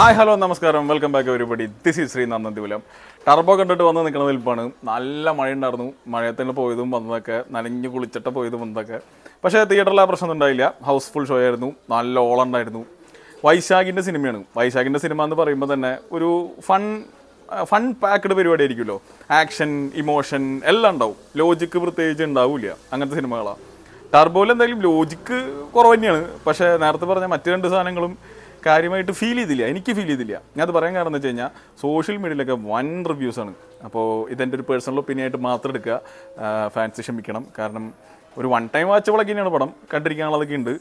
hi hello നമസ്കാരം welcome back ഒരുപടി this is Shri Nandipulam Turbo കണ്ടിട്ട് വന്ന് നിൽക്കുന്ന വലിപ്പാണ് നല്ല മഴ ഉണ്ടായിരുന്നു മഴയത്തിൽ പോയതും വന്നതൊക്കെ നനഞ്ഞു കുളിച്ചിട്ട് പോയതും വന്നതൊക്കെ പക്ഷേ തിയേറ്ററിൽ ആ പ്രശ്നം ഉണ്ടായില്ല ഹൗസ്ഫുൾ ഷോ ആയിരുന്നു നല്ല ഓളം ഉണ്ടായിരുന്നു വൈശാഖിൻ്റെ സിനിമയാണ് വൈശാഖിൻ്റെ സിനിമ എന്ന് പറയുമ്പോൾ തന്നെ ഒരു ഫൺ ഫൺ പാക്ക്ഡ് പരിപാടി ആയിരിക്കുമല്ലോ ആക്ഷൻ ഇമോഷൻ എല്ലാം ഉണ്ടാവും ലോജിക്ക് പ്രത്യേകിച്ച് ഉണ്ടാവില്ല അങ്ങനത്തെ സിനിമകളാണ് ടർബോയിൽ എന്തായാലും ലോജിക്ക് കുറവ് തന്നെയാണ് പക്ഷേ നേരത്തെ പറഞ്ഞ മറ്റു രണ്ട് സാധനങ്ങളും കാര്യമായിട്ട് ഫീൽ ചെയ്തില്ല എനിക്ക് ഫീൽ ചെയ്തില്ല ഞാൻ അത് പറയാൻ കാരണം എന്ന് വെച്ച് കഴിഞ്ഞാൽ സോഷ്യൽ മീഡിയയിലൊക്കെ വൻ റിവ്യൂസാണ് അപ്പോൾ ഇതെൻ്റെ ഒരു പേഴ്സണൽ ഒപ്പീനിയൻ ആയിട്ട് മാത്രം എടുക്കുക ഫാൻസ് ക്ഷമിക്കണം കാരണം ഒരു വൺ ടൈം വാച്ചബിളൊക്കെ തന്നെയാണ് പടം കണ്ടിരിക്കാനുള്ളതൊക്കെ ഉണ്ട്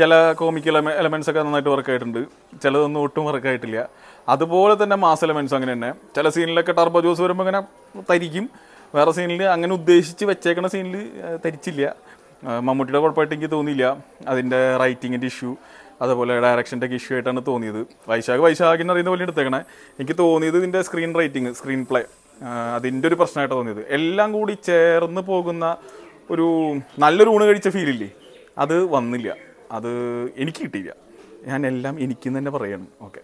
ചില കോമിക്കൽ എലമെൻസ് ഒക്കെ നന്നായിട്ട് വർക്കായിട്ടുണ്ട് ചിലതൊന്നും ഒട്ടും വർക്കായിട്ടില്ല അതുപോലെ തന്നെ മാസ് എലമെൻസ് അങ്ങനെ തന്നെ ചില സീനിലൊക്കെ ടർബോ ജ്യൂസ് വരുമ്പോൾ ഇങ്ങനെ തരിക്കും വേറെ സീനിൽ അങ്ങനെ ഉദ്ദേശിച്ച് വെച്ചേക്കണ സീനിൽ തരിച്ചില്ല മമ്മൂട്ടിയുടെ കുഴപ്പമായിട്ട് എനിക്ക് തോന്നിയില്ല അതിൻ്റെ റൈറ്റിങ്ങിൻ്റെ ഇഷ്യൂ അതുപോലെ ഡയറക്ഷൻ്റെ ഒക്കെ ഇഷ്യൂ ആയിട്ടാണ് തോന്നിയത് വൈശാഖ് വൈശാഖിന് അറിയുന്ന പോലെ എടുത്തേക്കണേ എനിക്ക് തോന്നിയത് ഇതിൻ്റെ സ്ക്രീൻ റൈറ്റിംഗ് സ്ക്രീൻ പ്ലേ അതിൻ്റെ ഒരു പ്രശ്നമായിട്ട് തോന്നിയത് എല്ലാം കൂടി ചേർന്ന് പോകുന്ന ഒരു നല്ലൊരു ഊണ് കഴിച്ച ഫീലില്ലേ അത് വന്നില്ല അത് എനിക്ക് കിട്ടിയില്ല ഞാൻ എല്ലാം എനിക്ക് തന്നെ പറയണം ഓക്കെ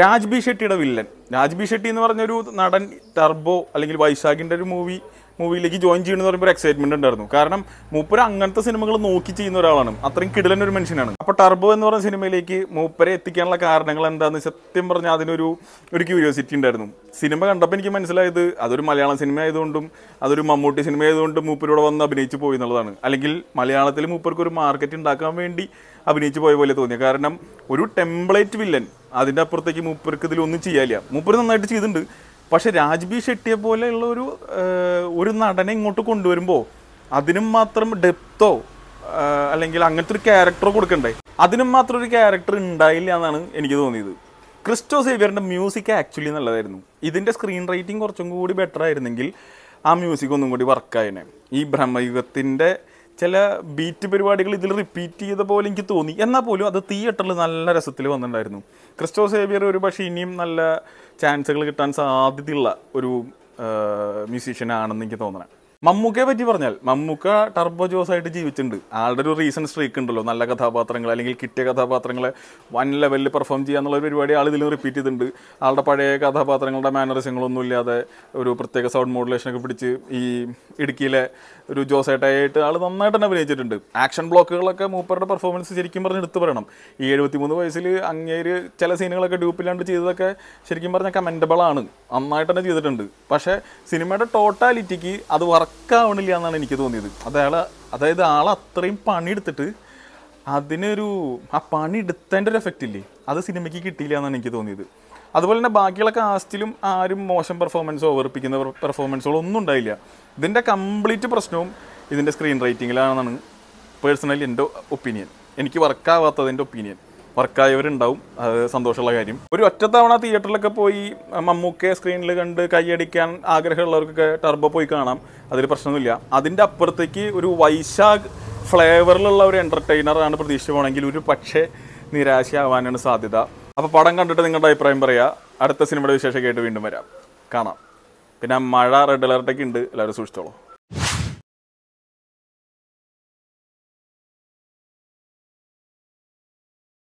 രാജ്ബി ഷെട്ടിയുടെ വില്ലൻ രാജ്ബി ഷെട്ടി എന്ന് പറഞ്ഞൊരു നടൻ ടർബോ അല്ലെങ്കിൽ വൈശാഖിൻ്റെ ഒരു മൂവി മൂവിയിലേക്ക് ജോയിൻ ചെയ്യണമെന്ന് പറയുമ്പോൾ എക്സൈറ്റ്മെന്റ് ഉണ്ടായിരുന്നു കാരണം മൂപ്പര അങ്ങനത്തെ സിനിമകൾ നോക്കി ചെയ്യുന്ന ഒരാളാണ് അത്രയും കിടലൻ ഒരു മനുഷ്യനാണ് അപ്പോൾ ടർബോ എന്ന് പറഞ്ഞ സിനിമയിലേക്ക് മൂപ്പരെ എത്തിക്കാനുള്ള കാരണങ്ങൾ എന്താന്ന് സത്യം പറഞ്ഞാൽ അതിനൊരു ഒരു ക്യൂരിയോസിറ്റി ഉണ്ടായിരുന്നു സിനിമ കണ്ടപ്പോൾ എനിക്ക് മനസ്സിലായത് അതൊരു മലയാളം സിനിമ ആയതുകൊണ്ടും അതൊരു മമ്മൂട്ടി സിനിമ ആയതുകൊണ്ടും മൂപ്പരോടെ വന്ന് അഭിനയിച്ചു പോയി എന്നുള്ളതാണ് അല്ലെങ്കിൽ മലയാളത്തിൽ മൂപ്പർക്ക് ഒരു മാർക്കറ്റ് ഉണ്ടാക്കാൻ വേണ്ടി അഭിനയിച്ചു പോയ പോലെ തോന്നി കാരണം ഒരു ടെംപ്ലേറ്റ് വില്ലൻ അതിൻ്റെ അപ്പുറത്തേക്ക് മൂപ്പർക്ക് ഇതിലൊന്നും ചെയ്യാല്ല മൂപ്പർ നന്നായിട്ട് ചെയ്തിട്ടുണ്ട് പക്ഷെ രാജ്ബി ഷെട്ടിയെ പോലെയുള്ള ഒരു ഒരു നടനെ ഇങ്ങോട്ട് കൊണ്ടുവരുമ്പോൾ അതിനും മാത്രം ഡെപ്തോ അല്ലെങ്കിൽ അങ്ങനത്തെ ഒരു ക്യാരക്ടർ കൊടുക്കണ്ടേ അതിനും മാത്രം ഒരു ക്യാരക്ടർ ഉണ്ടായില്ല എന്നാണ് എനിക്ക് തോന്നിയത് ക്രിസ്റ്റോ സേവിയറിൻ്റെ മ്യൂസിക് ആക്ച്വലി നല്ലതായിരുന്നു ഇതിൻ്റെ സ്ക്രീൻ റൈറ്റിംഗ് കുറച്ചും കൂടി ബെറ്റർ ആയിരുന്നെങ്കിൽ ആ മ്യൂസിക് ഒന്നും കൂടി വർക്കായനെ ഈ ബ്രഹ്മയുഗത്തിൻ്റെ ചില ബീറ്റ് പരിപാടികൾ ഇതിൽ റിപ്പീറ്റ് ചെയ്ത പോലെ എനിക്ക് തോന്നി എന്നാൽ പോലും അത് തിയേറ്ററിൽ നല്ല രസത്തിൽ വന്നിട്ടുണ്ടായിരുന്നു ക്രിസ്റ്റോ സേവിയർ ഒരു പക്ഷേ ഇനിയും നല്ല ചാൻസുകൾ കിട്ടാൻ സാധ്യതയുള്ള ഒരു ആണെന്ന് എനിക്ക് തോന്നണേ മമ്മൂക്കയെ പറ്റി പറഞ്ഞാൽ മമ്മൂക്ക ടർബോ ജോസ് ആയിട്ട് ജീവിച്ചിട്ടുണ്ട് ആളുടെ ഒരു റീസൺ സ്ട്രീക്ക് ഉണ്ടല്ലോ നല്ല കഥാപാത്രങ്ങൾ അല്ലെങ്കിൽ കിട്ടിയ കഥാപാത്രങ്ങളെ വൺ ലെവലിൽ പെർഫോം ചെയ്യാന്നുള്ള ഒരു പരിപാടി ആളിതിൽ റിപ്പീറ്റ് ചെയ്തിട്ടുണ്ട് ആളുടെ പഴയ കഥാപാത്രങ്ങളുടെ മാനറിസങ്ങളൊന്നും ഇല്ലാതെ ഒരു പ്രത്യേക സൗണ്ട് മോഡുലേഷനൊക്കെ പിടിച്ച് ഈ ഇടുക്കിയിലെ ഒരു ജോസേട്ടായിട്ട് ആൾ നന്നായിട്ട് തന്നെ അഭിനയിച്ചിട്ടുണ്ട് ആക്ഷൻ ബ്ലോക്കുകളൊക്കെ മൂപ്പറുടെ പെർഫോമൻസ് ശരിക്കും പറഞ്ഞ് എടുത്തു പറയണം ഈ എഴുപത്തിമൂന്ന് വയസ്സിൽ അങ്ങേര് ചില സീനുകളൊക്കെ ഡ്യൂപ്പില്ലാണ്ട് ചെയ്തതൊക്കെ ശരിക്കും പറഞ്ഞാൽ കമൻറ്റബിളാണ് ആണ് നന്നായിട്ട് തന്നെ ചെയ്തിട്ടുണ്ട് പക്ഷേ സിനിമയുടെ ടോട്ടാലിറ്റിക്ക് അത് വർക്ക് വർക്ക് ആവണില്ല എന്നാണ് എനിക്ക് തോന്നിയത് അതയാൾ അതായത് ആൾ അത്രയും പണിയെടുത്തിട്ട് അതിനൊരു ആ പണി എടുത്തതിൻ്റെ ഒരു എഫക്റ്റ് ഇല്ലേ അത് സിനിമയ്ക്ക് കിട്ടിയില്ല എന്നാണ് എനിക്ക് തോന്നിയത് അതുപോലെ തന്നെ ബാക്കിയുള്ള കാസ്റ്റിലും ആരും മോശം പെർഫോമൻസോ ഓവർപ്പിക്കുന്ന പെർഫോമൻസുകളോ ഒന്നും ഉണ്ടായില്ല ഇതിൻ്റെ കംപ്ലീറ്റ് പ്രശ്നവും ഇതിൻ്റെ സ്ക്രീൻ റൈറ്റിങ്ങിലാണെന്നാണ് പേഴ്സണലി എൻ്റെ ഒപ്പീനിയൻ എനിക്ക് വർക്കാവാത്തതിൻ്റെ ഒപ്പീനിയൻ വർക്കായവരുണ്ടാവും അത് സന്തോഷമുള്ള കാര്യം ഒരു ഒറ്റത്തവണ തിയേറ്ററിലൊക്കെ പോയി മമ്മൂക്കെ സ്ക്രീനിൽ കണ്ട് കൈയടിക്കാൻ ആഗ്രഹമുള്ളവർക്കൊക്കെ ടർബോ പോയി കാണാം അതിൽ പ്രശ്നമൊന്നുമില്ല അതിൻ്റെ അപ്പുറത്തേക്ക് ഒരു വൈശാഖ് ഫ്ലേവറിലുള്ള ഒരു എൻ്റർടൈനറാണ് പ്രതീക്ഷ പോകണമെങ്കിൽ ഒരു പക്ഷേ നിരാശയാവാനാണ് സാധ്യത അപ്പോൾ പടം കണ്ടിട്ട് നിങ്ങളുടെ അഭിപ്രായം പറയുക അടുത്ത സിനിമയുടെ വിശേഷമൊക്കെ ആയിട്ട് വീണ്ടും വരാം കാണാം പിന്നെ മഴ റെഡ് അലർട്ടൊക്കെ ഉണ്ട് എല്ലാവരും സൂക്ഷിച്ചോളൂ